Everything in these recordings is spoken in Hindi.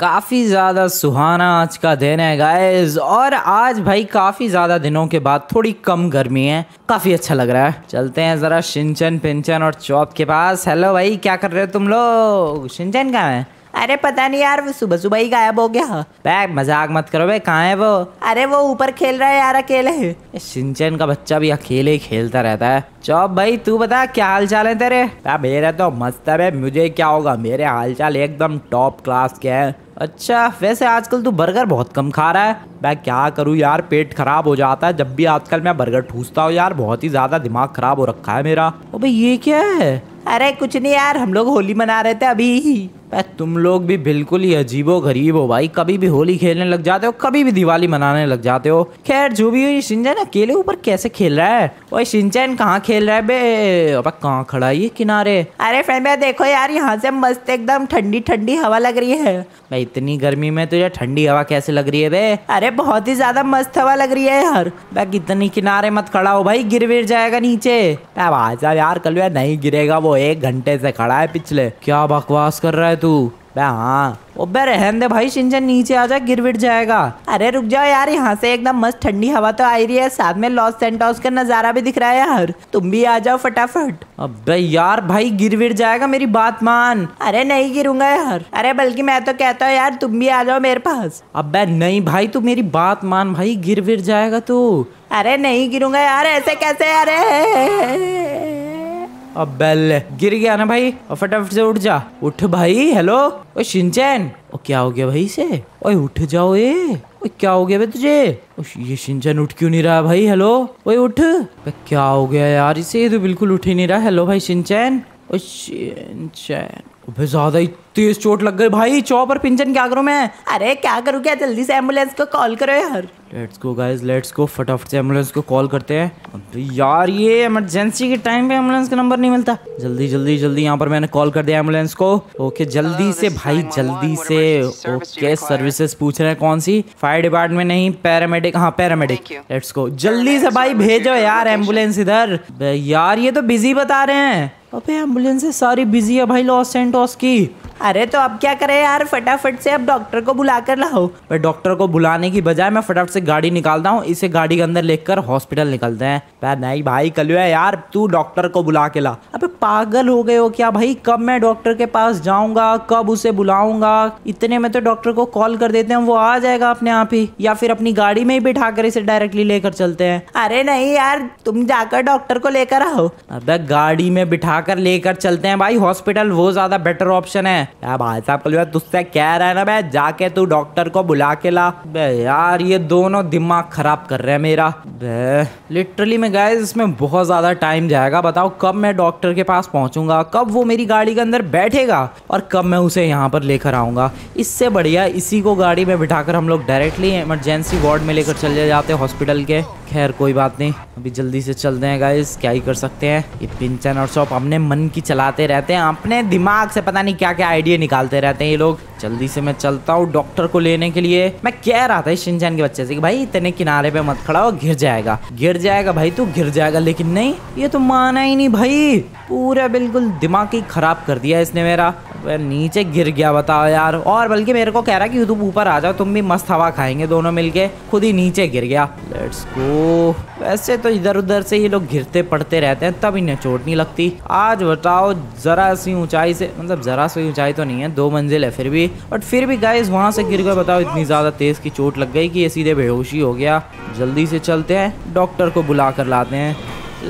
काफ़ी ज़्यादा सुहाना आज का दिन है गाइस और आज भाई काफ़ी ज़्यादा दिनों के बाद थोड़ी कम गर्मी है काफ़ी अच्छा लग रहा है चलते हैं ज़रा शिंचन पिंचन और चौप के पास हेलो भाई क्या कर रहे हो तुम लोग शिंचन कहाँ है अरे पता नहीं यार वो सुबह सुबह ही गायब हो गया मजाक मत करो भाई कहाँ है वो अरे वो ऊपर खेल रहा है यार अकेले सिंचन का बच्चा भी अकेले ही खेलता रहता है चौब भाई तू बता क्या हाल चाल है तेरे मेरा तो मस्त है मुझे क्या होगा मेरे हाल चाल एकदम टॉप क्लास के है अच्छा वैसे आजकल तू बर्गर बहुत कम खा रहा है मैं क्या करूँ यार पेट खराब हो जाता है जब भी आजकल मैं बर्गर ठूसता हूँ यार बहुत ही ज़्यादा दिमाग खराब हो रखा है मेरा ओ भाई ये क्या है अरे कुछ नहीं यार हम लोग होली मना रहे थे अभी भाई तुम लोग भी बिल्कुल ही अजीबो गरीब हो भाई कभी भी होली खेलने लग जाते हो कभी भी दिवाली मनाने लग जाते हो खैर जो भी हो ये अकेले ऊपर कैसे खेल रहा है वो शिंचन कहाँ खेल रहा है बे अब कहाँ खड़ा है ये किनारे अरे फ्रेंड भाई देखो यार यहाँ से मस्त एकदम ठंडी ठंडी हवा लग रही है भाई इतनी गर्मी में तुझे ठंडी हवा कैसे लग रही है बे अरे बहुत ही ज्यादा मस्त हवा लग रही है यार भाई इतनी किनारे मत खड़ा हो भाई गिर गिर जाएगा नीचे आवाज यार कल नहीं गिरेगा वो एक घंटे से खड़ा है पिछले क्या बकवास कर रहा है तू बे हाँ बे रहन दे भाई सिंचन नीचे आ जा गिर जाएगा अरे रुक जाओ यार यहाँ से एकदम मस्त ठंडी हवा तो आ रही है साथ में लॉस सेंटोस का नजारा भी दिख रहा है यार तुम भी आ जाओ फटाफट अबे यार भाई गिर जाएगा मेरी बात मान अरे नहीं गिरूंगा यार अरे बल्कि मैं तो कहता हूँ यार तुम भी आ जाओ मेरे पास अब नहीं भाई तू मेरी बात मान भाई गिर जाएगा तू अरे नहीं गिरूंगा यार ऐसे कैसे अरे अब बेल गिर गया ना भाई और फटाफट से उठ जा उठ भाई हेलो ओ शिनचैन ओ क्या हो गया भाई से ओए उठ जाओ ए ओ क्या हो गया तुझे ओ ये शिनचैन उठ क्यों नहीं रहा भाई हेलो ओए उठ क्या हो गया यार इसे तो बिल्कुल उठ ही नहीं रहा हेलो भाई शिनचैन ओ शिनचैन ज्यादा ही तेज चोट लग गई भाई चौप और पिंजन क्या करूँ मैं अरे क्या करूँ क्या जल्दी से एम्बुलेंस को कॉल करो यार let's go guys let's go फटाफट से एम्बुलेंस को कॉल करते हैं तो यार ये इमरजेंसी के टाइम पे एम्बुलेंस का नंबर नहीं मिलता जल्दी जल्दी जल्दी यहाँ पर मैंने कॉल कर दिया एम्बुलेंस को ओके जल्दी से भाई जल्दी से ओके सर्विसेज पूछ रहे हैं कौन सी फायर डिपार्टमेंट नहीं पैरामेडिक हाँ पैरामेडिक लेट्स गो जल्दी से भाई भेजो यार एम्बुलेंस इधर यार ये तो बिजी बता रहे हैं अबे एम्बुलेंस सारी बिजी है भाई लॉस एंटोस की अरे तो अब क्या करें यार फटाफट से अब डॉक्टर को बुला कर लाओ भाई डॉक्टर को बुलाने की बजाय मैं फटाफट से गाड़ी निकालता हूँ इसे गाड़ी के अंदर लेकर हॉस्पिटल निकलते हैं पर नहीं भाई कल यार तू डॉक्टर को बुला के ला अब पागल हो गए हो क्या भाई कब मैं डॉक्टर के पास जाऊंगा कब उसे बुलाऊंगा इतने में तो डॉक्टर को कॉल कर देते हैं वो आ जाएगा अपने आप ही या फिर अपनी गाड़ी में ही बिठा कर इसे डायरेक्टली लेकर चलते हैं अरे नहीं यार तुम जाकर डॉक्टर को लेकर आओ अब गाड़ी में बिठा कर लेकर चलते हैं भाई हॉस्पिटल वो ज्यादा बेटर ऑप्शन है भाई साहब कल तुझसे कह रहा है ना मैं जाके तू डॉक्टर को बुला के ला यार ये दोनों दिमाग खराब कर रहे हैं मेरा लिटरली मैं गाय इसमें बहुत ज़्यादा टाइम जाएगा बताओ कब मैं डॉक्टर के पास पहुंचूंगा कब वो मेरी गाड़ी के अंदर बैठेगा और कब मैं उसे यहाँ पर लेकर आऊंगा इससे बढ़िया इसी को गाड़ी में बिठाकर हम लोग डायरेक्टली इमरजेंसी वार्ड में लेकर चले जाते हॉस्पिटल के खैर कोई बात नहीं अभी जल्दी से चलते हैं गाइस क्या ही कर सकते हैं ये पिंचन और शॉप अपने मन की चलाते रहते हैं अपने दिमाग से पता नहीं क्या क्या आइडिया निकालते रहते हैं ये लोग जल्दी से मैं चलता हूँ डॉक्टर को लेने के लिए मैं कह रहा था शिनचैन के बच्चे से कि भाई इतने किनारे पे मत खड़ा हो गिर जाएगा गिर जाएगा भाई तू तो गिर जाएगा लेकिन नहीं ये तो माना ही नहीं भाई पूरा बिल्कुल दिमाग ही खराब कर दिया इसने मेरा नीचे गिर गया बताओ यार और बल्कि मेरे को कह रहा है कि तुम ऊपर आ जाओ तुम भी मस्त हवा खाएंगे दोनों मिलके खुद ही नीचे गिर गया लेट्स गो वैसे तो इधर उधर से ये लोग घिरते पड़ते रहते हैं तब इन्हें चोट नहीं लगती आज बताओ जरा सी ऊंचाई से मतलब जरा सी ऊंचाई तो नहीं है दो मंजिल है फिर भी बट फिर भी गाइस वहां से गिर गए बताओ इतनी ज़्यादा तेज़ की चोट लग गई कि ये सीधे बेहोशी हो गया जल्दी से चलते हैं डॉक्टर को बुला कर लाते हैं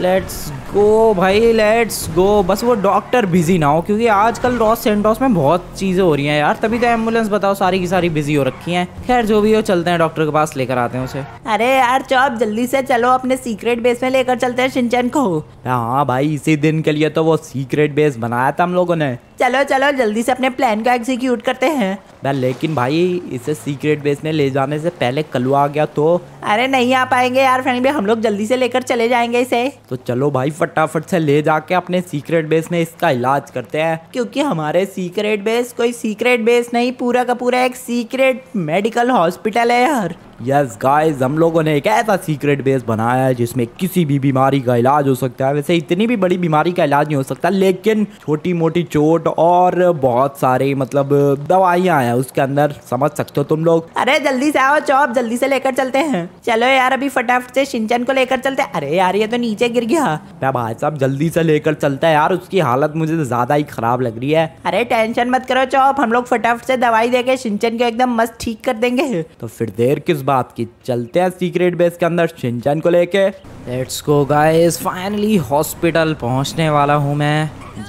लेट्स को भाई लेट्स गो बस वो डॉक्टर बिजी ना हो क्योंकि आजकल रॉस सेंटोस में बहुत चीज़ें हो रही हैं यार तभी तो एम्बुलेंस बताओ सारी की सारी बिजी हो रखी हैं खैर जो भी हो चलते हैं डॉक्टर के पास लेकर आते हैं उसे अरे यार चौब जल्दी से चलो अपने सीक्रेट बेस में लेकर चलते हैं सिंचन को हाँ भाई इसी दिन के लिए तो वो सीक्रेट बेस बनाया था हम लोगों ने चलो चलो जल्दी से अपने प्लान को एग्जीक्यूट करते हैं हाँ, लेकिन भाई इसे सीक्रेट बेस में ले जाने से पहले कलुआ आ गया तो अरे नहीं आ पाएंगे यार फ्रेंड भी हम लोग जल्दी से लेकर चले जाएंगे इसे तो चलो भाई फटाफट से ले जाके अपने सीक्रेट बेस में इसका इलाज करते हैं क्योंकि हमारे सीक्रेट बेस कोई सीक्रेट बेस नहीं पूरा का पूरा एक सीक्रेट मेडिकल हॉस्पिटल है यार यस गाइस हम लोगों ने एक ऐसा सीक्रेट बेस बनाया है जिसमें किसी भी बीमारी का इलाज हो सकता है वैसे इतनी भी बड़ी बीमारी का इलाज नहीं हो सकता लेकिन छोटी मोटी चोट और बहुत सारे मतलब दवाइयाँ हैं उसके अंदर समझ सकते हो तुम लोग अरे जल्दी से आओ चौप जल्दी से लेकर चलते हैं चलो यार अभी फटाफट से सिंचन को लेकर चलते अरे यार ये तो नीचे गिर गया मैं भाई साहब जल्दी से लेकर चलता है यार उसकी हालत मुझे तो ज्यादा ही खराब लग रही है अरे टेंशन मत करो चौप हम लोग फटाफट से दवाई देके सिंचन को एकदम मस्त ठीक कर देंगे तो फिर देर किस बात की चलते हैं सीक्रेट बेस के अंदर शिनचैन को लेके let's go guys finally hospital पहुंचने वाला हूं मैं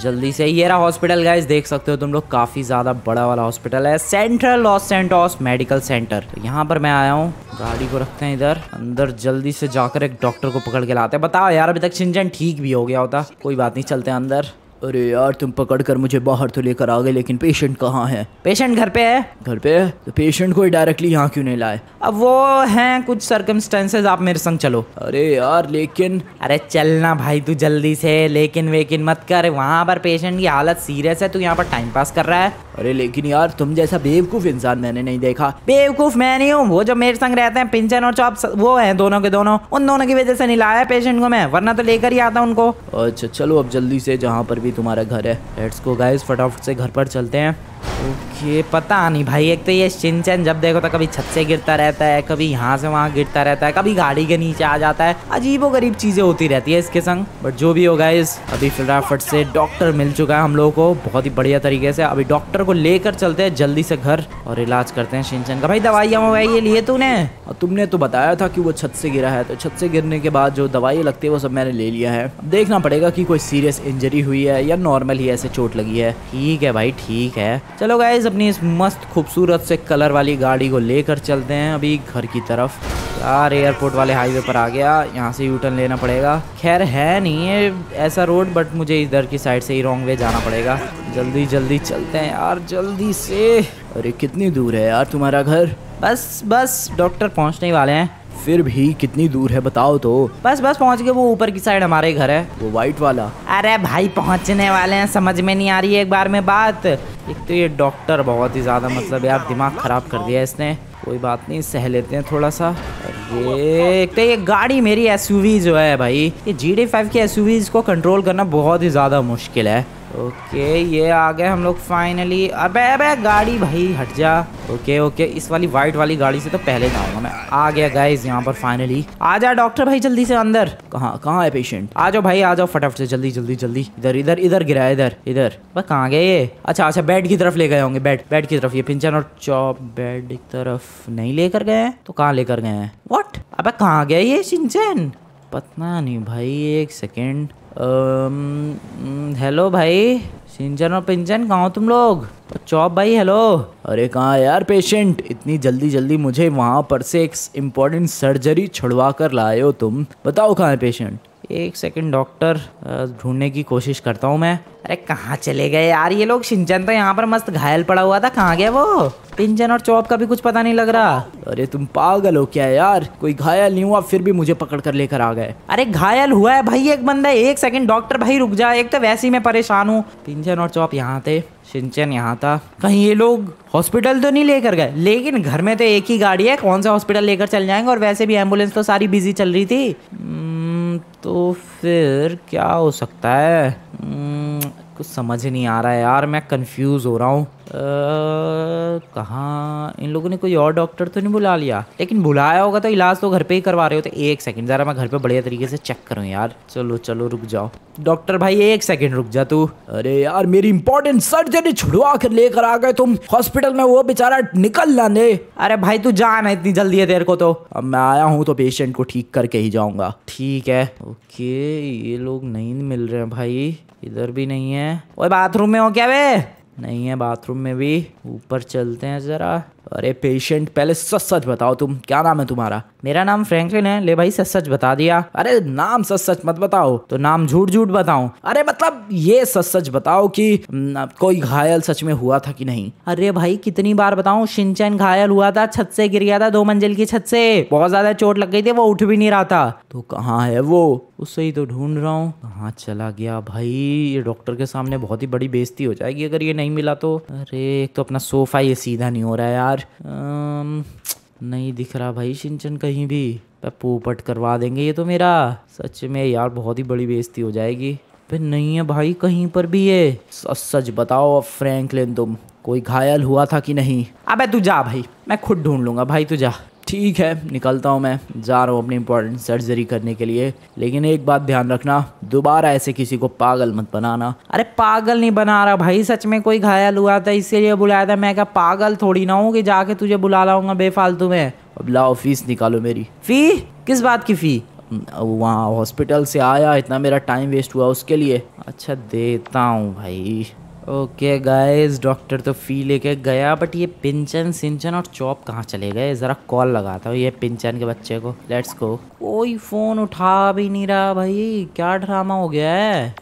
जल्दी से ये रहा हॉस्पिटल गाइस देख सकते हो तुम लोग काफ़ी ज़्यादा बड़ा वाला हॉस्पिटल है Central Los Santos Medical Center यहाँ पर मैं आया हूँ गाड़ी को रखते हैं इधर अंदर जल्दी से जाकर एक डॉक्टर को पकड़ के लाते हैं बताओ यार अभी तक छिंजन ठीक भी हो गया होता कोई बात नहीं चलते अंदर अरे यार तुम पकड़ कर मुझे बाहर तो लेकर आ गए लेकिन पेशेंट कहाँ है पेशेंट घर पे है घर पे है तो पेशेंट को डायरेक्टली यहाँ क्यों नहीं लाए अब वो हैं कुछ सर्कमस्टेंसेज आप मेरे संग चलो अरे यार लेकिन अरे चलना भाई तू जल्दी से लेकिन वेकिन मत कर वहाँ पर पेशेंट की हालत सीरियस है तू यहाँ पर टाइम पास कर रहा है अरे लेकिन यार तुम जैसा बेवकूफ इंसान मैंने नहीं देखा बेवकूफ मैं नहीं हूँ वो जो मेरे संग रहते हैं पिंचन और चौप वो है दोनों के दोनों उन दोनों की वजह से नहीं लाया पेशेंट को मैं वरना तो लेकर ही आता उनको अच्छा चलो अब जल्दी से जहाँ पर भी भी तुम्हारा घर है लेट्स को गाइस फटाफट से घर पर चलते हैं ओके पता नहीं भाई एक तो ये सिंचन जब देखो तो कभी छत से गिरता रहता है कभी यहाँ से वहाँ गिरता रहता है कभी गाड़ी के नीचे आ जाता है अजीबो गरीब चीज़ें होती रहती है इसके संग बट जो भी होगा इस अभी फटाफट से डॉक्टर मिल चुका है हम लोगों को बहुत ही बढ़िया तरीके से अभी डॉक्टर को लेकर चलते हैं जल्दी से घर और इलाज करते हैं सिंचन का भाई दवाइयाँ ये लिए तूने और तुमने तो बताया था कि वो छत से गिरा है तो छत से गिरने के बाद जो दवाई लगती है वो सब मैंने ले लिया है देखना पड़ेगा की कोई सीरियस इंजरी हुई है या नॉर्मल ही ऐसे चोट लगी है ठीक है भाई ठीक है चलो गाइज अपनी इस मस्त खूबसूरत से कलर वाली गाड़ी को लेकर चलते हैं अभी घर की तरफ यार एयरपोर्ट वाले हाईवे पर आ गया यहाँ से यूटर्न लेना पड़ेगा खैर है नहीं है ऐसा रोड बट मुझे इधर की साइड से ही रॉन्ग वे जाना पड़ेगा जल्दी जल्दी चलते हैं यार जल्दी से अरे कितनी दूर है यार तुम्हारा घर बस बस डॉक्टर पहुँचने वाले हैं फिर भी कितनी दूर है बताओ तो बस बस पहुंच गए वो ऊपर की साइड हमारे घर है वो व्हाइट वाला अरे भाई पहुंचने वाले हैं समझ में नहीं आ रही है एक बार में बात एक तो ये डॉक्टर बहुत ही ज़्यादा मतलब यार दिमाग ख़राब कर दिया इसने कोई बात नहीं सह लेते हैं थोड़ा सा ये एक तो ये गाड़ी मेरी एस जो है भाई ये जी डी फाइव की एस को कंट्रोल करना बहुत ही ज़्यादा मुश्किल है ओके ये आ गए हम लोग फाइनली अबे अबे गाड़ी भाई हट जा ओके ओके इस वाली वाइट वाली गाड़ी से तो पहले जाऊंगा मैं आ गया गाइज यहाँ पर फाइनली आ जा डॉक्टर भाई जल्दी से अंदर कहाँ कहाँ है पेशेंट आ जाओ भाई आ जाओ फटाफट से जल्दी जल्दी जल्दी इधर इधर इधर गिरा इधर इधर वह कहाँ गए ये अच्छा अच्छा बेड की तरफ ले गए होंगे बेड बेड की तरफ ये पिंचन और चौप बेड की तरफ नहीं लेकर गए तो कहाँ लेकर गए हैं वट अब कहाँ गए ये सिंचन पता नहीं भाई एक सेकेंड हेलो भाई सिंचन और पिंचन कहाँ तुम लोग चौप भाई हेलो अरे कहाँ यार पेशेंट इतनी जल्दी जल्दी मुझे वहाँ पर से एक इम्पोर्टेंट सर्जरी छुड़वा कर लाए हो तुम बताओ कहाँ है पेशेंट एक सेकंड डॉक्टर ढूंढने की कोशिश करता हूँ मैं अरे कहाँ चले गए यार ये लोग सिंचन तो यहाँ पर मस्त घायल पड़ा हुआ था कहाँ गया वो पिंजन और चौप का भी कुछ पता नहीं लग रहा अरे तुम पागल हो क्या यार कोई घायल नहीं हुआ फिर भी मुझे पकड़ कर लेकर आ गए अरे घायल हुआ है भाई एक बंदा एक सेकंड डॉक्टर भाई रुक जा एक तो वैसे ही मैं परेशान हूँ पिंजन और चौप यहाँ थे सिंचन यहाँ था कहीं ये लोग हॉस्पिटल तो नहीं लेकर गए लेकिन घर में तो एक ही गाड़ी है कौन सा हॉस्पिटल लेकर चल जाएंगे और वैसे भी एम्बुलेंस तो सारी बिजी चल रही थी hmm, तो फिर क्या हो सकता है हम्म, कुछ समझ नहीं आ रहा है यार मैं कंफ्यूज हो रहा हूँ कहाँ इन लोगों ने कोई और डॉक्टर तो नहीं बुला लिया लेकिन बुलाया होगा तो इलाज तो घर पे ही करवा रहे हो तो एक सेकंड ज़रा मैं घर पे बढ़िया तरीके से चेक करूँ यार चलो चलो रुक जाओ डॉक्टर भाई एक सेकंड रुक जा तू अरे यार मेरी इंपॉर्टेंट सर्जरी छुड़वा कर लेकर आ गए तुम हॉस्पिटल में वो बेचारा निकल ना दे अरे भाई तू जाना इतनी जल्दी है तेरे को तो अब मैं आया हूँ तो पेशेंट को ठीक करके ही जाऊंगा ठीक है ओके ये लोग नहीं मिल रहे हैं भाई इधर भी नहीं है ओए बाथरूम में हो क्या वे नहीं है बाथरूम में भी ऊपर चलते हैं जरा अरे पेशेंट पहले सच सच बताओ तुम क्या नाम है तुम्हारा मेरा नाम फ्रैंकलिन है ले भाई सच सच बता दिया अरे नाम सच सच मत बताओ तो नाम झूठ झूठ बताओ अरे मतलब ये सच सच बताओ कि न, कोई घायल सच में हुआ था कि नहीं अरे भाई कितनी बार बताऊं शिनचैन घायल हुआ था छत से गिर गया था दो मंजिल की छत से बहुत ज्यादा चोट लग गई थी वो उठ भी नहीं रहा था तो कहाँ है वो उसे ही तो ढूंढ रहा हूँ कहाँ चला गया भाई ये डॉक्टर के सामने बहुत ही बड़ी बेइज्जती हो जाएगी अगर ये नहीं मिला तो अरे एक तो अपना सोफा ये सीधा नहीं हो रहा है यार यार आम, नहीं दिख रहा भाई सिंचन कहीं भी पोपट करवा देंगे ये तो मेरा सच में यार बहुत ही बड़ी बेइज्जती हो जाएगी पे नहीं है भाई कहीं पर भी है सच बताओ फ्रैंकलिन तुम कोई घायल हुआ था कि नहीं अबे तू जा भाई मैं खुद ढूंढ लूंगा भाई तू जा ठीक है निकलता हूँ मैं जा रहा हूँ अपनी इंपॉर्टेंट सर्जरी करने के लिए लेकिन एक बात ध्यान रखना दोबारा ऐसे किसी को पागल मत बनाना अरे पागल नहीं बना रहा भाई सच में कोई घायल हुआ था इसीलिए बुलाया था मैं क्या पागल थोड़ी ना हूँ कि जाके तुझे बुला लाऊंगा बेफालतू में अब लाओ फीस निकालो मेरी फी किस बात की फ़ी वहाँ हॉस्पिटल से आया इतना मेरा टाइम वेस्ट हुआ उसके लिए अच्छा देता हूँ भाई ओके गाइस डॉक्टर तो फी लेके गया बट ये पिंचन सिंचन और चॉप कहाँ चले गए ज़रा कॉल लगाता हूँ ये पिंचन के बच्चे को लेट्स गो कोई फ़ोन उठा भी नहीं रहा भाई क्या ड्रामा हो गया है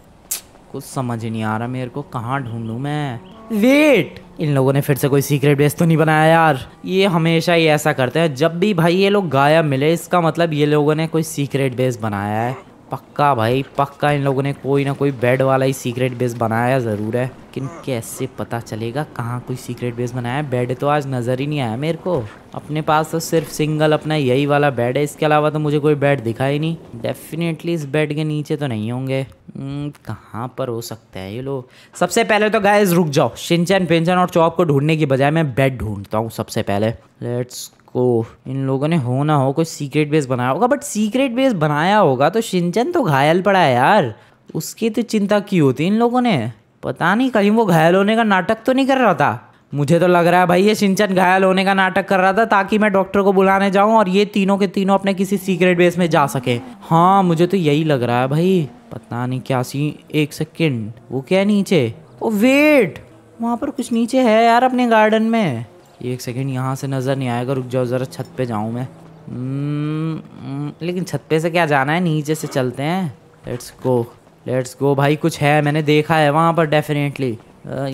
कुछ समझ नहीं आ रहा मेरे को कहाँ ढूंढू मैं वेट इन लोगों ने फिर से कोई सीक्रेट बेस तो नहीं बनाया यार ये हमेशा ही ऐसा करते हैं जब भी भाई ये लोग गायब मिले इसका मतलब ये लोगों ने कोई सीक्रेट बेस बनाया है पक्का भाई पक्का इन लोगों ने कोई ना कोई बेड वाला ही सीक्रेट बेस बनाया ज़रूर है लेकिन हाँ। कैसे पता चलेगा कहाँ कोई सीक्रेट बेस बनाया बेड तो आज नज़र ही नहीं आया मेरे को अपने पास तो सिर्फ सिंगल अपना यही वाला बेड है इसके अलावा तो मुझे कोई बेड दिखा ही नहीं डेफिनेटली इस बेड के नीचे तो नहीं होंगे हम्म, कहाँ पर हो सकता है ये लोग सबसे पहले तो गाइस रुक जाओ शिंचन पिंचन और चौप को ढूंढने की बजाय मैं बेड ढूंढता हूँ सबसे पहले लेट्स को इन लोगों ने हो ना हो कोई सीक्रेट बेस बनाया होगा बट सीक्रेट बेस बनाया होगा तो शिनचन तो घायल पड़ा है यार उसकी तो चिंता की होती इन लोगों ने पता नहीं कहीं वो घायल होने का नाटक तो नहीं कर रहा था मुझे तो लग रहा है भाई ये सिंचन घायल होने का नाटक कर रहा था ताकि मैं डॉक्टर को बुलाने जाऊं और ये तीनों के तीनों अपने किसी सीक्रेट बेस में जा सके हाँ मुझे तो यही लग रहा है भाई पता नहीं क्या सी एक सेकेंड वो क्या नीचे ओ वेट वहाँ पर कुछ नीचे है यार अपने गार्डन में एक सेकेंड यहाँ से नज़र नहीं आएगा रुक जाओ ज़रा छत पे जाऊँ मैं हम्म, हम्म, लेकिन छत पे से क्या जाना है नीचे से चलते हैं लेट्स गो लेट्स गो भाई कुछ है मैंने देखा है वहाँ पर डेफिनेटली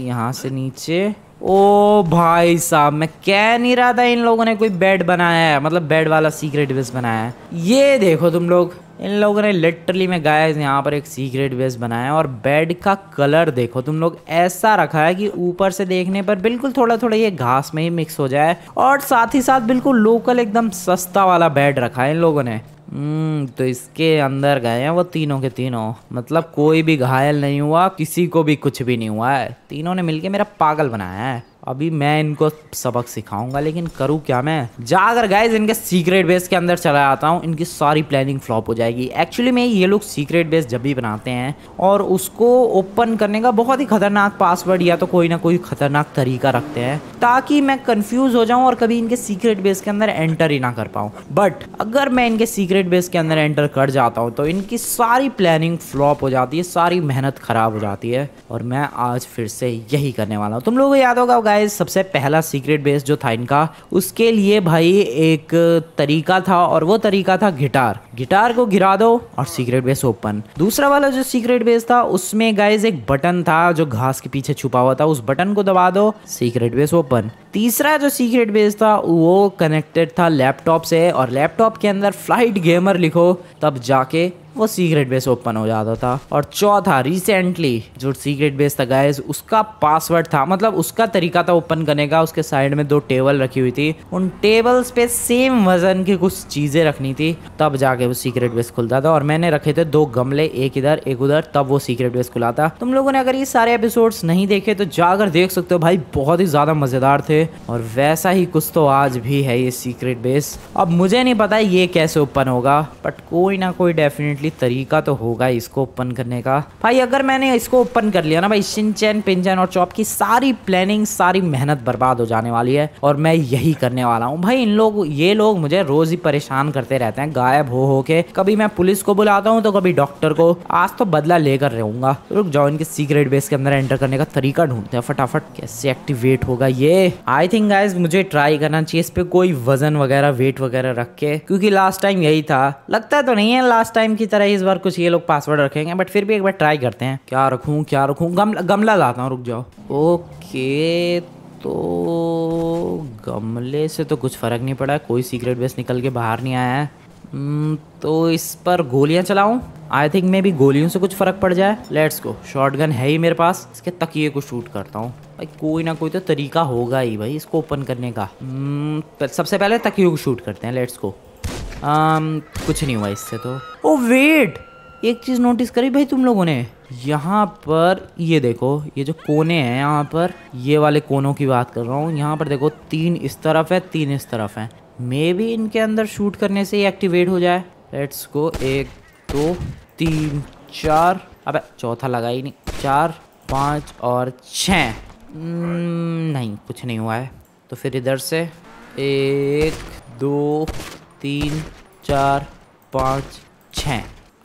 यहाँ से नीचे ओ भाई साहब मैं कह नहीं रहा था इन लोगों ने कोई बेड बनाया है मतलब बेड वाला सीक्रेट बेस बनाया है ये देखो तुम लोग इन लोगों ने लिटरली में गाया यहाँ पर एक सीक्रेट बेस बनाया है और बेड का कलर देखो तुम लोग ऐसा रखा है कि ऊपर से देखने पर बिल्कुल थोड़ा थोड़ा ये घास में ही मिक्स हो जाए और साथ ही साथ बिल्कुल लोकल एकदम सस्ता वाला बेड रखा है इन लोगों ने हम्म, तो इसके अंदर गए हैं वो तीनों के तीनों मतलब कोई भी घायल नहीं हुआ किसी को भी कुछ भी नहीं हुआ है तीनों ने मिलके मेरा पागल बनाया है अभी मैं इनको सबक सिखाऊंगा लेकिन करूँ क्या मैं जाकर गाइज इनके सीक्रेट बेस के अंदर चला जाता हूँ इनकी सारी प्लानिंग फ्लॉप हो जाएगी एक्चुअली में ये लोग सीक्रेट बेस जब भी बनाते हैं और उसको ओपन करने का बहुत ही खतरनाक पासवर्ड या तो कोई ना कोई खतरनाक तरीका रखते हैं ताकि मैं कन्फ्यूज हो जाऊँ और कभी इनके सीक्रेट बेस के अंदर एंटर ही ना कर पाऊँ बट अगर मैं इनके सीक्रेट बेस के अंदर एंटर कर जाता हूँ तो इनकी सारी प्लानिंग फ्लॉप हो जाती है सारी मेहनत खराब हो जाती है और मैं आज फिर से यही करने वाला हूँ तुम लोगों को याद होगा गाइस सबसे पहला सीक्रेट बेस जो था इनका उसके लिए भाई एक तरीका था और वो तरीका था गिटार गिटार को गिरा दो और सीक्रेट बेस ओपन दूसरा वाला जो सीक्रेट बेस था उसमें गाइस एक बटन था जो घास के पीछे छुपा हुआ था उस बटन को दबा दो सीक्रेट बेस ओपन तीसरा जो सीक्रेट बेस था वो कनेक्टेड था लैपटॉप से और लैपटॉप के अंदर फ्लाइट गेमर लिखो तब जाके वो सीक्रेट बेस ओपन हो जाता था और चौथा रिसेंटली जो सीक्रेट बेस था गायस उसका पासवर्ड था मतलब उसका तरीका था ओपन करने का उसके साइड में दो टेबल रखी हुई थी उन टेबल्स पे सेम वजन की कुछ चीजें रखनी थी तब जाके वो सीक्रेट बेस खुलता था और मैंने रखे थे दो गमले एक इधर एक उधर तब वो सीक्रेट बेस खुला था तुम लोगों ने अगर ये सारे एपिसोड्स नहीं देखे तो जाकर देख सकते हो भाई बहुत ही ज्यादा मजेदार थे और वैसा ही कुछ तो आज भी है ये सीक्रेट बेस अब मुझे नहीं पता ये कैसे ओपन होगा बट कोई ना कोई डेफिनेटली डेफिनेटली तरीका तो होगा इसको ओपन करने का भाई अगर मैंने इसको ओपन कर लिया ना भाई सिंचैन पिंजन और चौप की सारी प्लानिंग सारी मेहनत बर्बाद हो जाने वाली है और मैं यही करने वाला हूँ भाई इन लोग ये लोग मुझे रोज ही परेशान करते रहते हैं गायब हो हो के कभी मैं पुलिस को बुलाता हूँ तो कभी डॉक्टर को आज तो बदला लेकर रहूंगा रुक जाओ इनके सीक्रेट बेस के अंदर एंटर करने का तरीका ढूंढते हैं फटाफट कैसे एक्टिवेट होगा ये आई थिंक गाइज मुझे ट्राई करना चाहिए इस पे कोई वजन वगैरह वेट वगैरह रख के क्योंकि लास्ट टाइम यही था लगता तो नहीं है लास्ट टाइम की तरह इस बार कुछ ये लोग पासवर्ड रखेंगे बट फिर भी एक बार ट्राई करते हैं क्या रखूँ क्या रखूँ गमला गमला लाता हूँ रुक जाओ ओके तो गमले से तो कुछ फ़र्क नहीं पड़ा कोई सीक्रेट बेस निकल के बाहर नहीं आया है hmm, तो इस पर गोलियां चलाऊं आई थिंक मे भी गोलियों से कुछ फ़र्क पड़ जाए लेट्स गो शॉर्ट गन है ही मेरे पास इसके तकिए को शूट करता हूँ भाई कोई ना कोई तो तरीका होगा ही भाई इसको ओपन करने का hmm, सबसे पहले तकिए को शूट करते हैं लेट्स को आम, um, कुछ नहीं हुआ इससे तो ओ oh, वेट एक चीज़ नोटिस करी भाई तुम लोगों ने यहाँ पर ये देखो ये जो कोने हैं यहाँ पर ये वाले कोनों की बात कर रहा हूँ यहाँ पर देखो तीन इस तरफ है तीन इस तरफ है मे भी इनके अंदर शूट करने से ही एक्टिवेट हो जाए लेट्स गो एक दो तीन चार अब चौथा लगा ही नहीं चार पाँच और छ hmm, नहीं कुछ नहीं हुआ है तो फिर इधर से एक दो तीन चार पाँच छ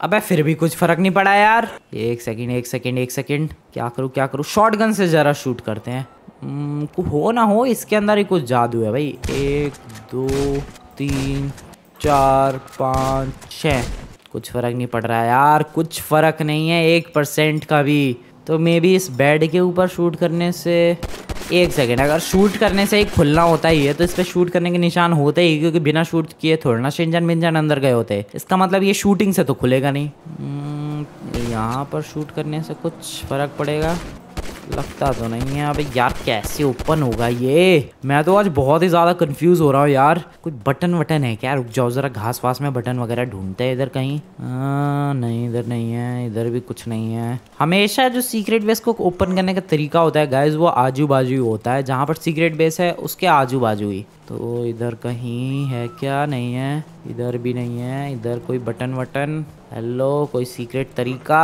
अबे फिर भी कुछ फर्क नहीं पड़ा यार एक सेकंड एक सेकंड एक सेकंड क्या करूँ क्या करूँ शॉटगन से ज़रा शूट करते हैं हम्म, हो ना हो इसके अंदर ही कुछ जादू है भाई एक दो तीन चार पाँच छ कुछ फ़र्क नहीं पड़ रहा है यार कुछ फ़र्क नहीं है एक परसेंट का भी तो मे बी इस बेड के ऊपर शूट करने से एक सेकेंड अगर शूट करने से एक खुलना होता ही है तो इस पर शूट करने के निशान होते ही क्योंकि बिना शूट किए थोड़ा ना शिंजन मिंजन अंदर गए होते इसका मतलब ये शूटिंग से तो खुलेगा नहीं हम्म, यहाँ पर शूट करने से कुछ फ़र्क पड़ेगा लगता तो नहीं है अबे यार कैसे ओपन होगा ये मैं तो आज बहुत ही ज़्यादा कंफ्यूज हो रहा हूँ यार कोई बटन वटन है क्या रुक जाओ ज़रा घास वास में बटन वगैरह ढूंढते हैं इधर कहीं आ, नहीं इधर नहीं है इधर भी कुछ नहीं है हमेशा जो सीक्रेट बेस को ओपन करने का तरीका होता है गाइज वो आजू बाजू ही होता है जहाँ पर सीक्रेट बेस है उसके आजू बाजू ही तो इधर कहीं है क्या नहीं है इधर भी नहीं है इधर कोई बटन वटन हेलो कोई सीक्रेट तरीका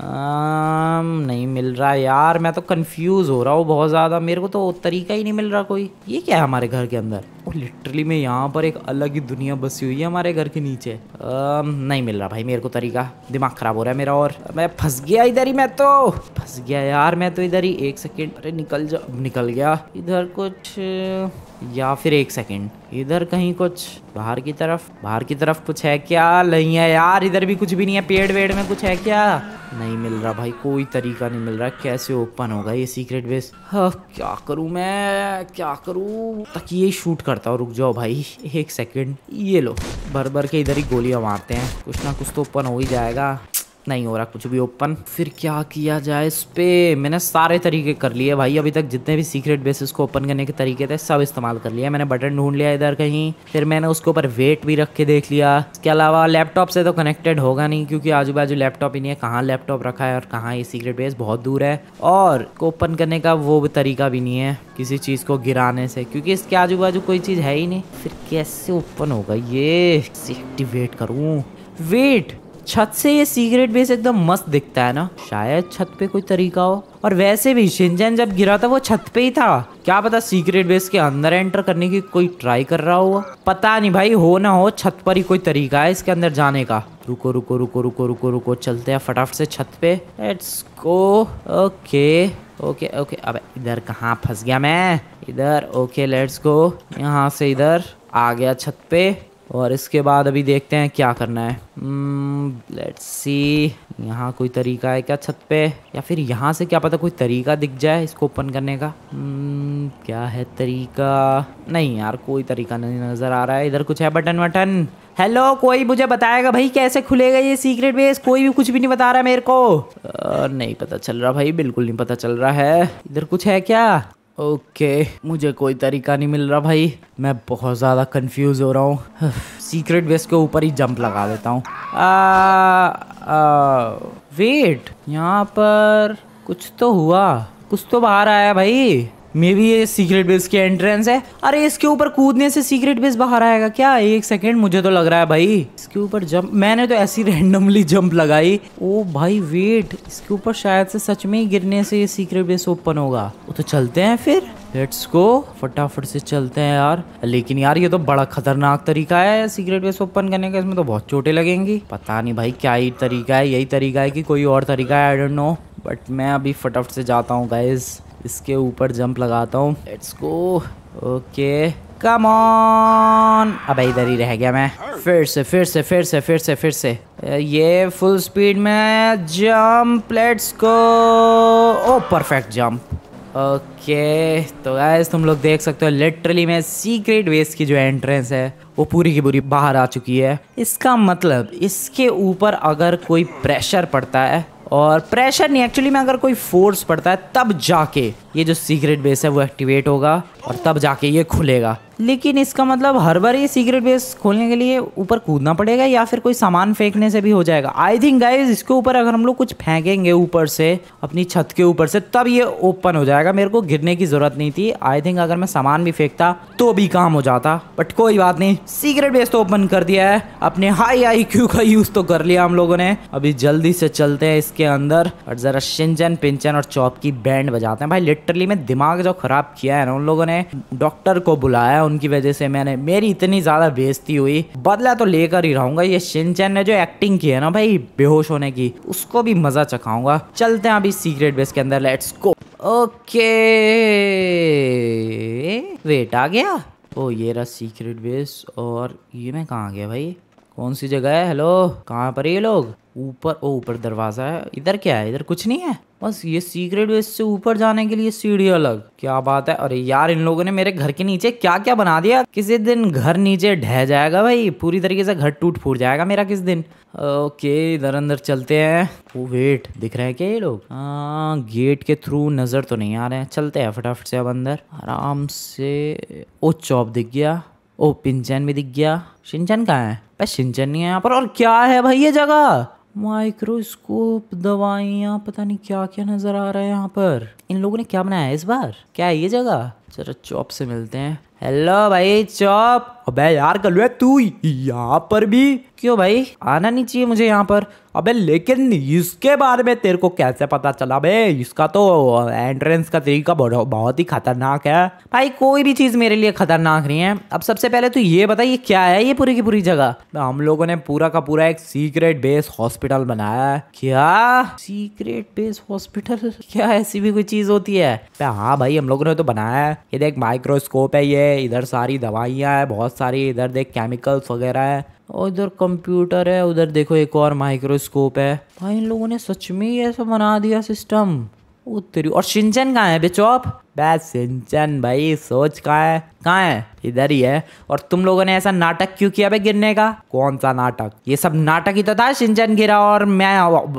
आम, um, नहीं मिल रहा यार मैं तो कंफ्यूज हो रहा हूँ बहुत ज़्यादा मेरे को तो तरीका ही नहीं मिल रहा कोई ये क्या है हमारे घर के अंदर और लिटरली मैं यहाँ पर एक अलग ही दुनिया बसी हुई है हमारे घर के नीचे आम, um, नहीं मिल रहा भाई मेरे को तरीका दिमाग ख़राब हो रहा है मेरा और मैं फंस गया इधर ही मैं तो फंस गया यार मैं तो इधर ही एक सेकेंड अरे निकल जा निकल गया इधर कुछ या फिर एक सेकेंड इधर कहीं कुछ बाहर की तरफ बाहर की तरफ कुछ है क्या नहीं है यार इधर भी कुछ भी नहीं है पेड़ वेड़ में कुछ है क्या नहीं मिल रहा भाई कोई तरीका नहीं मिल रहा कैसे ओपन होगा ये सीक्रेट बेस हाँ, क्या करूँ मैं क्या करूँ तक ये शूट करता हूँ रुक जाओ भाई एक सेकंड ये लो भर भर के इधर ही गोलियां मारते हैं कुछ ना कुछ तो ओपन हो ही जाएगा नहीं हो रहा कुछ भी ओपन फिर क्या किया जाए इस पर मैंने सारे तरीके कर लिए भाई अभी तक जितने भी सीक्रेट बेसिस को ओपन करने के तरीके थे सब इस्तेमाल कर लिया मैंने बटन ढूंढ लिया इधर कहीं फिर मैंने उसके ऊपर वेट भी रख के देख लिया इसके अलावा लैपटॉप से तो कनेक्टेड होगा नहीं क्योंकि आजू बाजू लैपटॉप ही नहीं है कहाँ लैपटॉप रखा है और कहाँ ये सीक्रेट बेस बहुत दूर है और ओपन करने का वो भी तरीका भी नहीं है किसी चीज़ को गिराने से क्योंकि इसके आजू बाजू कोई चीज़ है ही नहीं फिर कैसे ओपन होगा ये एक्टिवेट करूँ वेट छत से ये सीक्रेट बेस एकदम मस्त दिखता है ना शायद छत पे कोई तरीका हो और वैसे भी शिंजन जब गिरा था वो छत पे ही था क्या पता सीक्रेट बेस के अंदर एंटर करने की कोई ट्राई कर रहा होगा पता नहीं भाई हो ना हो छत पर ही कोई तरीका है इसके अंदर जाने का रुको रुको रुको रुको रुको रुको चलते हैं फटाफट से छत पे let's go okay okay okay अब इधर कहाँ फंस गया मैं इधर ओके लेट्स गो यहाँ से इधर आ गया छत पे और इसके बाद अभी देखते हैं क्या करना है लेट्स hmm, सी यहाँ कोई तरीका है क्या छत पे या फिर यहाँ से क्या पता कोई तरीका दिख जाए इसको ओपन करने का hmm, क्या है तरीका नहीं यार कोई तरीका नहीं नज़र आ रहा है इधर कुछ है बटन वटन हेलो कोई मुझे बताएगा भाई कैसे खुलेगा ये सीक्रेट बेस कोई भी कुछ भी नहीं बता रहा मेरे को आ, uh, नहीं पता चल रहा भाई बिल्कुल नहीं पता चल रहा है इधर कुछ है क्या ओके मुझे कोई तरीका नहीं मिल रहा भाई मैं बहुत ज़्यादा कंफ्यूज हो रहा हूँ सीक्रेट वेस्ट के ऊपर ही जंप लगा देता हूँ वेट यहाँ पर कुछ तो हुआ कुछ तो बाहर आया भाई मे बी ये सीक्रेट बेस की एंट्रेंस है अरे इसके ऊपर कूदने से सीक्रेट बेस बाहर आएगा क्या एक सेकेंड मुझे तो लग रहा है भाई इसके ऊपर जंप मैंने तो ऐसी रेंडमली जंप लगाई ओ भाई वेट इसके ऊपर शायद से सच में ही गिरने से ये सीक्रेट बेस ओपन होगा वो तो चलते हैं फिर लेट्स गो फटाफट से चलते हैं यार लेकिन यार ये तो बड़ा खतरनाक तरीका है सीक्रेट बेस ओपन करने का इसमें तो बहुत चोटें लगेंगी पता नहीं भाई क्या ही तरीका है यही तरीका है कि कोई और तरीका है आई डोंट नो बट मैं अभी फटाफट से जाता हूँ गाइज इसके ऊपर जंप लगाता हूँ let's go okay come on अब इधर ही रह गया मैं फिर से फिर से फिर से फिर से फिर से ये फुल स्पीड में jump let's go oh perfect jump okay तो गैस तुम लोग देख सकते हो लिटरली मैं सीक्रेट वेस्ट की जो एंट्रेंस है वो पूरी की पूरी बाहर आ चुकी है इसका मतलब इसके ऊपर अगर कोई प्रेशर पड़ता है और प्रेशर नहीं एक्चुअली में अगर कोई फोर्स पड़ता है तब जाके ये जो सीक्रेट बेस है वो एक्टिवेट होगा और तब जाके ये खुलेगा लेकिन इसका मतलब हर बार ये सीक्रेट बेस खोलने के लिए ऊपर कूदना पड़ेगा या फिर कोई सामान फेंकने से भी हो जाएगा आई थिंक गाइज इसके ऊपर अगर हम लोग कुछ फेंकेंगे ऊपर से अपनी छत के ऊपर से तब ये ओपन हो जाएगा मेरे को गिरने की जरूरत नहीं थी आई थिंक अगर मैं सामान भी फेंकता तो भी काम हो जाता बट कोई बात नहीं सीक्रेट बेस तो ओपन कर दिया है अपने हाई आई क्यू का यूज तो कर लिया हम लोगों ने अभी जल्दी से चलते हैं इसके अंदर और जरा शिंचन पिंचन और चौप की बैंड बजाते हैं भाई लिटरली में दिमाग जो खराब किया है ना उन लोगों ने डॉक्टर को बुलाया उनकी वजह से मैंने मेरी इतनी ज़्यादा बेजती हुई बदला तो लेकर ही रहूंगा ये शिनचैन ने जो एक्टिंग की है ना भाई बेहोश होने की उसको भी मज़ा चखाऊंगा चलते हैं अभी सीक्रेट बेस के अंदर लेट्स को ओके वेट आ गया ओ ये रहा सीक्रेट बेस और ये मैं कहाँ गया भाई कौन सी जगह है हेलो कहाँ पर ये लोग ऊपर ओ ऊपर दरवाज़ा है इधर क्या है इधर कुछ नहीं है बस ये सीक्रेट वेस से ऊपर जाने के लिए सीढ़ी अलग क्या बात है अरे यार इन लोगों ने मेरे घर के नीचे क्या क्या बना दिया किसी दिन घर नीचे ढह जाएगा भाई पूरी तरीके से घर टूट फूट जाएगा मेरा किस दिन ओके इधर अंदर चलते हैं वो वेट दिख रहे हैं क्या ये लोग आ, हाँ, गेट के थ्रू नजर तो नहीं आ रहे हैं चलते हैं फटाफट से अब अंदर आराम से ओ चौप दिख गया ओ पिंचन भी दिख गया सिंचन कहाँ है सिंचन नहीं है यहाँ पर और क्या है भाई ये जगह माइक्रोस्कोप दवाइयाँ पता नहीं क्या क्या नजर आ रहा है यहाँ पर इन लोगों ने क्या बनाया है इस बार क्या है ये जगह चलो चॉप से मिलते हैं हेलो भाई चॉप अबे यार गलुए तू यहाँ पर भी क्यों भाई आना नहीं चाहिए मुझे यहाँ पर अबे लेकिन इसके बारे में तेरे को कैसे पता चला बे इसका तो एंट्रेंस का तरीका बहुत ही खतरनाक है भाई कोई भी चीज़ मेरे लिए खतरनाक नहीं है अब सबसे पहले तो ये बता ये क्या है ये पूरी की पूरी जगह हम लोगों ने पूरा का पूरा एक सीक्रेट बेस हॉस्पिटल बनाया है क्या सीक्रेट बेस हॉस्पिटल क्या ऐसी भी कोई चीज़ होती है हाँ भाई हम लोगों ने तो बनाया है ये देख माइक्रोस्कोप है ये इधर सारी दवाइयाँ है बहुत बहुत सारी इधर देख केमिकल्स वगैरह है और इधर कंप्यूटर है उधर देखो एक और माइक्रोस्कोप है भाई इन लोगों ने सच में ही ऐसा बना दिया सिस्टम उत्तरी और शिंचन कहाँ है बेचौप सिंचन भाई सोच कहाँ है कहाँ है इधर ही है और तुम लोगों ने ऐसा नाटक क्यों किया भाई गिरने का कौन सा नाटक ये सब नाटक ही तो था सिंचन गिरा और मैं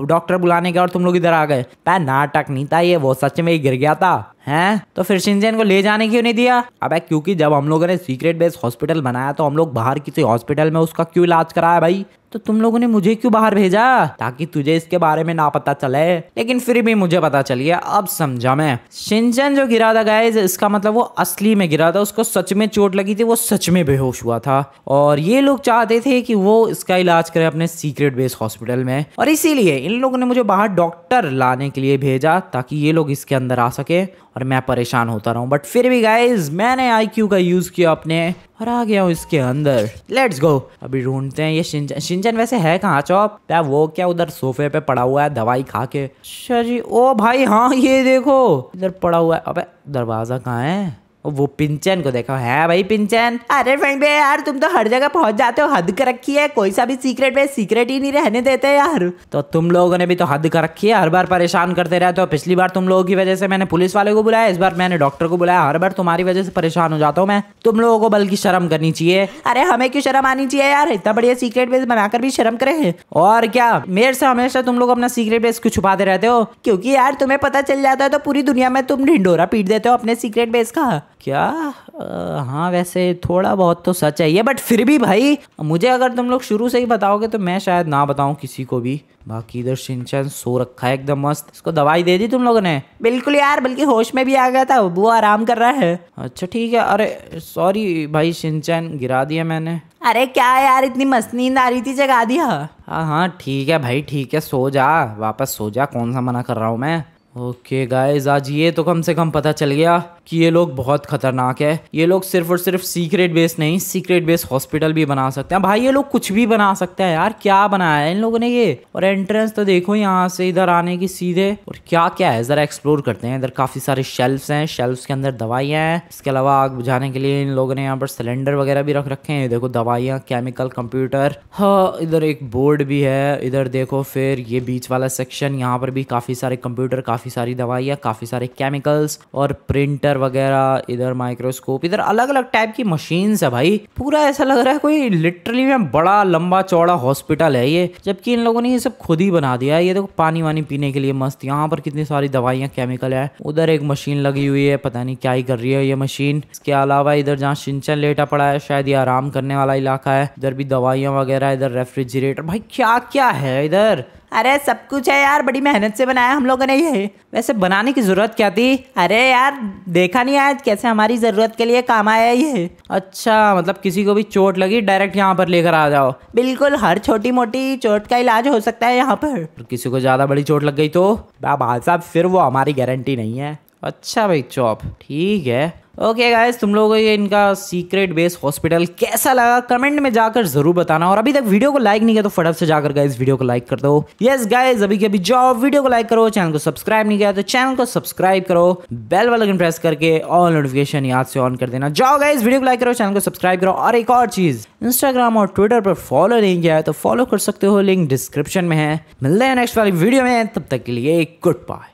डॉक्टर बुलाने गया और तुम लोग इधर आ गए पै नाटक नहीं था ये वो सच में ही गिर गया था हैं तो फिर सिंचन को ले जाने क्यों नहीं दिया अब क्योंकि जब हम लोगों ने सीक्रेट बेस हॉस्पिटल बनाया तो हम लोग बाहर किसी हॉस्पिटल में उसका क्यों इलाज कराया भाई तो तुम लोगों ने मुझे क्यों बाहर भेजा ताकि तुझे इसके बारे में ना पता चले लेकिन फिर भी मुझे पता चल गया अब समझा मैं सिंचन जो गिरा गिरा था गाइज इसका मतलब वो असली में गिरा था उसको सच में चोट लगी थी वो सच में बेहोश हुआ था और ये लोग चाहते थे कि वो इसका इलाज करे अपने सीक्रेट बेस हॉस्पिटल में और इसीलिए इन लोगों ने मुझे बाहर डॉक्टर लाने के लिए भेजा ताकि ये लोग इसके अंदर आ सके और मैं परेशान होता रहा बट फिर भी गाइज मैंने आई का यूज़ किया अपने और आ गया हूँ इसके अंदर लेट्स गो अभी ढूंढते हैं ये शिंचन शिंचन वैसे है कहाँ चौप क्या वो क्या उधर सोफे पे पड़ा हुआ है दवाई खा के अच्छा जी ओ भाई हाँ ये देखो इधर पड़ा हुआ है अबे दरवाजा कहाँ है वो पिंचन को देखो है भाई पिंचन अरे फ्रेंड बे यार तुम तो हर जगह पहुंच जाते हो हद कर रखी है कोई सा भी सीक्रेट में सीक्रेट ही नहीं रहने देते यार तो तुम लोगों ने भी तो हद कर रखी है हर बार परेशान करते रहते हो पिछली बार तुम लोगों की वजह से मैंने पुलिस वाले को बुलाया इस बार मैंने डॉक्टर को बुलाया हर बार तुम्हारी वजह से परेशान हो जाता हूँ मैं तुम लोगों को बल्कि शर्म करनी चाहिए अरे हमें क्यों शर्म आनी चाहिए यार इतना बढ़िया सीक्रेट बेस बनाकर भी शर्म करे और क्या मेरे से हमेशा तुम लोग अपना सीक्रेट बेस को छुपाते रहते हो क्योंकि यार तुम्हें पता चल जाता है तो पूरी दुनिया में तुम ढिंडोरा पीट देते हो अपने सीक्रेट बेस का क्या आ, हाँ वैसे थोड़ा बहुत तो सच है ये बट फिर भी भाई मुझे अगर तुम लोग शुरू से ही बताओगे तो मैं शायद ना बताऊं किसी को भी बाकी इधर सिंचन सो रखा है एकदम मस्त इसको दवाई दे दी तुम लोगों ने बिल्कुल यार बल्कि होश में भी आ गया था वो आराम कर रहा है अच्छा ठीक है अरे सॉरी भाई सिंचन गिरा दिया मैंने अरे क्या यार इतनी मस्त नींद आ रही थी जगा दिया हाँ हाँ ठीक है भाई ठीक है सो जा वापस सो जा कौन सा मना कर रहा हूँ मैं ओके गाइस आज ये तो कम से कम पता चल गया कि ये लोग बहुत खतरनाक है ये लोग सिर्फ और सिर्फ सीक्रेट बेस नहीं सीक्रेट बेस हॉस्पिटल भी बना सकते हैं भाई ये लोग कुछ भी बना सकते हैं यार क्या बनाया है इन लोगों ने ये और एंट्रेंस तो देखो यहाँ से इधर आने की सीधे और क्या क्या है जरा एक्सप्लोर करते हैं इधर काफी सारे शेल्फ हैं शेल्फ के अंदर दवाइयाँ हैं इसके अलावा आग बुझाने के लिए इन लोगों ने यहाँ पर सिलेंडर वगैरह भी रख रखे हैं देखो दवाइयाँ केमिकल कंप्यूटर हाँ इधर एक बोर्ड भी है इधर देखो फिर ये बीच वाला सेक्शन यहाँ पर भी काफी सारे कंप्यूटर काफी सारी दवाइयाँ काफी सारे केमिकल्स और प्रिंटर प्रिंटर वगैरह इधर माइक्रोस्कोप इधर अलग अलग टाइप की मशीन्स है भाई पूरा ऐसा लग रहा है कोई लिटरली में बड़ा लंबा चौड़ा हॉस्पिटल है ये जबकि इन लोगों ने ये सब खुद ही बना दिया है ये देखो पानी वानी पीने के लिए मस्त यहाँ पर कितनी सारी दवाइयाँ केमिकल है उधर एक मशीन लगी हुई है पता नहीं क्या ही कर रही है ये मशीन इसके अलावा इधर जहाँ सिंचन लेटा पड़ा है शायद ये आराम करने वाला इलाका है इधर भी दवाइयाँ वगैरह इधर रेफ्रिजरेटर भाई क्या क्या है इधर अरे सब कुछ है यार बड़ी मेहनत से बनाया हम लोगों ने ये वैसे बनाने की ज़रूरत क्या थी अरे यार देखा नहीं आज कैसे हमारी ज़रूरत के लिए काम आया ये अच्छा मतलब किसी को भी चोट लगी डायरेक्ट यहाँ पर लेकर आ जाओ बिल्कुल हर छोटी मोटी चोट का इलाज हो सकता है यहाँ पर किसी को ज़्यादा बड़ी चोट लग गई तो बाबा साहब फिर वो हमारी गारंटी नहीं है अच्छा भाई चॉप ठीक है ओके गाइज तुम लोगों को ये इनका सीक्रेट बेस हॉस्पिटल कैसा लगा कमेंट में जाकर जरूर बताना और अभी तक वीडियो को लाइक नहीं किया तो फटाफट से जाकर गाइस वीडियो को लाइक कर दो यस गाइज अभी के अभी जाओ वीडियो को लाइक करो चैनल को सब्सक्राइब नहीं किया तो चैनल को सब्सक्राइब करो बेल वाला प्रेस करके ऑल नोटिफिकेशन याद से ऑन कर देना जाओ गाइज वीडियो को लाइक करो चैनल को सब्सक्राइब करो और एक और चीज इंस्टाग्राम और ट्विटर पर फॉलो नहीं किया तो फॉलो कर सकते हो लिंक डिस्क्रिप्शन में है मिलते हैं नेक्स्ट वाली वीडियो में तब तक के लिए गुड बाय